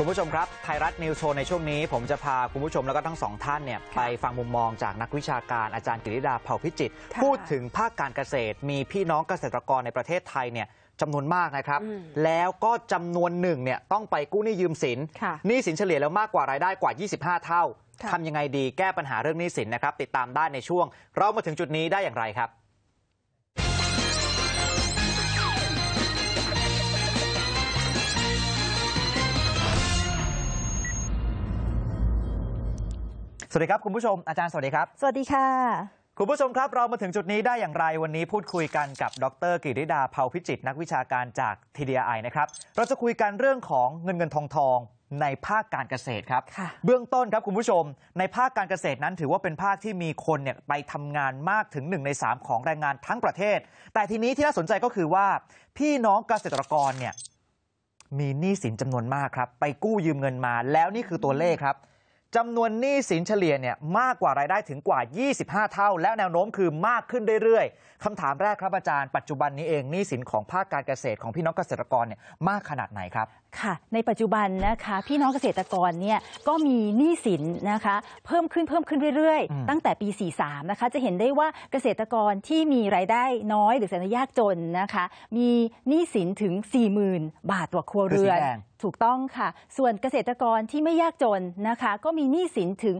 คุณผู้ชมครับ ไทยรัฐนิวโชว์ในช่วงนี้ ผมจะพาคุณผู้ชมแล้วก็ทั้งสองท่านเนี่ยไปฟังมุมมองจากนักวิชาการอาจารย์กิริดาเผ่าพิจิต พูดถึงภาคการเกษตร มีพี่น้องเกษตรกรในประเทศไทยเนี่ยจำนวนมากนะครับ แล้วก็จำนวนหนึ่งเนี่ยต้องไปกู้หนี้ยืมสินหนี้สินเฉลี่ยแล้วมากกว่า รายได้กว่า 25 เท่าทำยังไงดีแก้ปัญหาเรื่องหนี้สินนะครับติดตามได้ในช่วง เรามาถึงจุดนี้ได้อย่างไรครับสวัสดีครับคุณผู้ชมอาจารย์สวัสดีครับ สวัสดีค่ะ คุณผู้ชมครับ เรามาถึงจุดนี้ได้อย่างไร วันนี้พูดคุยกันกับดรกิริดาเผาพิจิตนักวิชาการจาก TDI นะครับ เราจะคุยกันเรื่องของเงินเงินทองทองในภาคการเกษตรครับ เบื้องต้นครับคุณผู้ชมในภาคการเกษตรนั้นถือว่าเป็นภาคที่มีคนเนี่ยไปทำงานมากถึง1ใน3ของแรงงานทั้งประเทศ แต่ทีนี้ที่น่าสนใจก็คือว่าพี่น้องเกษตรกรเนี่ยมีหนี้สินจำนวนมากครับไปกู้ยืมเงินมา แล้วนี่คือตัวเลขครับจำนวนหนี้สินเฉลี่ยเนี่ยมากกว่ารายได้ถึงกว่า 25 เท่า แล้วแนวโน้มคือมากขึ้นเรื่อยๆ คำถามแรกครับอาจารย์ปัจจุบันนี้เองหนี้สินของภาคการเกษตรของพี่น้องเกษตรกรเนี่ยมากขนาดไหนครับ ค่ะ ในปัจจุบันนะคะพี่น้องเกษตรกรเนี่ยก็มีหนี้สินนะคะเพิ่มขึ้นเพิ่มขึ้นเรื่อยๆตั้งแต่ปี 43 นะคะจะเห็นได้ว่าเกษตรกรที่มีรายได้น้อยหรือแสนยากจนนะคะ มีหนี้สินถึง 40,000 บาทต่อครัวเรือนถูกต้องค่ะ ส่วนเกษตรกรที่ไม่ยากจนนะคะก็มีหนี้สินถึง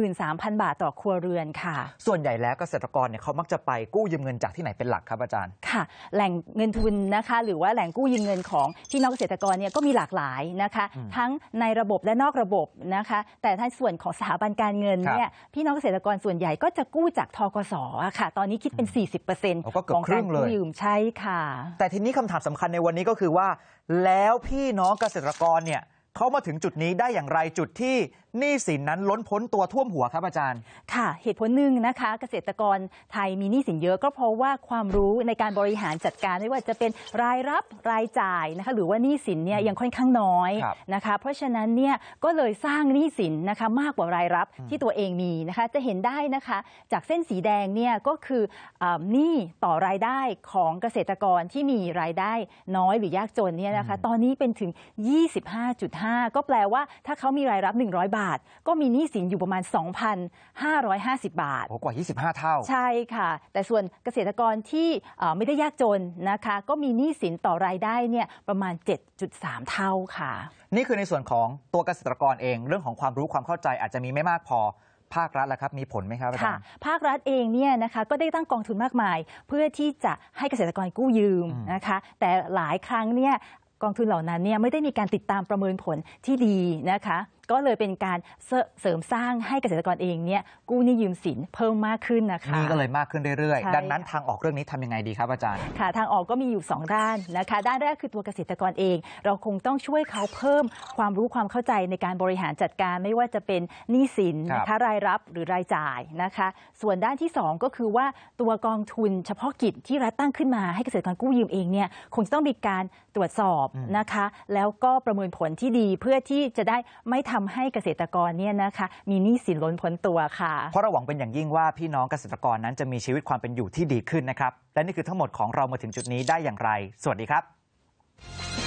73,000 บาทต่อครัวเรือนค่ะ ส่วนใหญ่แล้วเกษตรกรเนี่ยเขามักจะไปกู้ยืมเงินจากที่ไหนเป็นหลักครับอาจารย์ ค่ะ แหล่งเงินทุนนะคะ หรือว่าแหล่งกู้ยืมเงินของพี่น้องเกษตรกรเนี่ยก็มีหลากหลายนะคะ ทั้งในระบบและนอกระบบนะคะ แต่ถ้าส่วนของสถาบันการเงินเนี่ยพี่น้องเกษตรกรส่วนใหญ่ก็จะกู้จากทกสค่ะ ตอนนี้คิดเป็น 40%ของการกู้ยืมใช่ค่ะ แต่ทีนี้คำถามสำคัญในวันนี้ก็คือว่าแล้วพี่น้องเกษตรกรเนี่ยเขามาถึงจุดนี้ได้อย่างไรจุดที่หนี้สินนั้นล้นพ้นตัวท่วมหัวครับอาจารย์ ค่ะ เหตุผลหนึ่งนะคะเกษตรกรไทยมีหนี้สินเยอะก็เพราะว่าความรู้ในการบริหารจัดการไม่ว่าจะเป็นรายรับรายจ่ายนะคะหรือว่าหนี้สินเนี่ยยังค่อนข้างน้อยนะคะเพราะฉะนั้นเนี่ยก็เลยสร้างหนี้สินนะคะมากกว่ารายรับที่ตัวเองมีนะคะจะเห็นได้นะคะจากเส้นสีแดงเนี่ยก็คือหนี้ต่อรายได้ของเกษตรกรที่มีรายได้น้อยหรือยากจนเนี่ยนะคะตอนนี้เป็นถึง 25.5 ก็แปลว่าถ้าเขามีรายรับ100บาทาทก็มีหนี้สินอยู่ประมาณ 2,550 บาทโอ้กว่า 25 เท่า ใช่ค่ะ แต่ส่วนเกษตรกรที่ไม่ได้ยากจนนะคะ ก็มีหนี้สินต่อรายได้เนี่ยประมาณ 7.3 เท่าค่ะ นี่คือในส่วนของตัวเกษตรกรเองเรื่องของความรู้ความเข้าใจอาจจะมีไม่มากพอภาครัฐล่ะครับ มีผลไหมครับอาจารย์ภาครัฐเองเนี่ยนะคะก็ได้ตั้งกองทุนมากมาย เพื่อที่จะให้เกษตรกรกู้ยืมนะคะแต่หลายครั้งเนี่ยกองทุนเหล่านั้นเนี่ยไม่ได้มีการติดตามประเมินผลที่ดีนะคะ ก็เลยเป็นการเสริมสร้างให้เกษตรกรเองเนี่ยกู้นี่ยืมสินเพิ่มมากขึ้นนะคะนี่ก็เลยมากขึ้นเรื่อยๆ ดังนั้นทางออกเรื่องนี้ทำยังไงดีครับอาจารย์ค่ะทางออกก็มีอยู่ 2 ด้านนะคะด้านแรกคือตัวเกษตรกรเอง เราคงต้องช่วยเขาเพิ่มความรู้ความเข้าใจในการบริหารจัดการไม่ว่าจะเป็นหนี้สินนะคะรายรับหรือรายจ่ายนะคะ ส่วนด้านที่2ก็คือว่าตัวกองทุนเฉพาะกิจที่รัฐตั้งขึ้นมาให้เกษตรกรกู้ยืมเองเนี่ยคงจะต้องมีการตรวจสอบนะคะแล้วก็ประเมินผลที่ดีเพื่อที่จะได้ไม่ทำให้เกษตรกรเนี่ยนะคะ มีหนี้สินล้นพ้นตัวค่ะ เพราะเราหวังเป็นอย่างยิ่งว่าพี่น้องเกษตรกรนั้นจะมีชีวิตความเป็นอยู่ที่ดีขึ้นนะครับ และนี่คือทั้งหมดของเรามาถึงจุดนี้ได้อย่างไร สวัสดีครับ